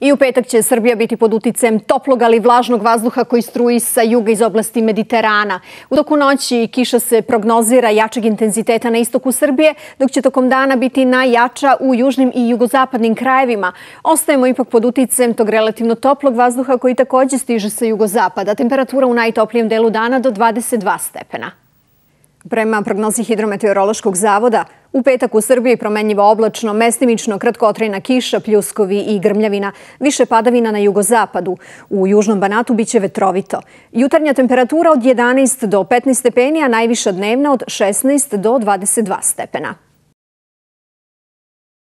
I u petak će Srbija biti pod uticem toplog ali vlažnog vazduha koji struji sa juga iz oblasti Mediterana. U toku noći kiša se prognozira jačeg intenziteta na istoku Srbije, dok će tokom dana biti najjača u južnim i jugozapadnim krajevima. Ostajemo ipak pod uticem tog relativno toplog vazduha koji također stiže sa jugozapada. Temperatura u najtoplijem delu dana do 22 stepena. Prema prognozi Hidrometeorološkog zavoda, U petak u Srbiji promenjivo oblačno, mestimično, kratkotrajna kiša, pljuskovi i grmljavina, više padavina na jugozapadu. U južnom Banatu biće vetrovito. Jutarnja temperatura od 11 do 15 stepenija, najviša dnevna od 16 do 22 stepena.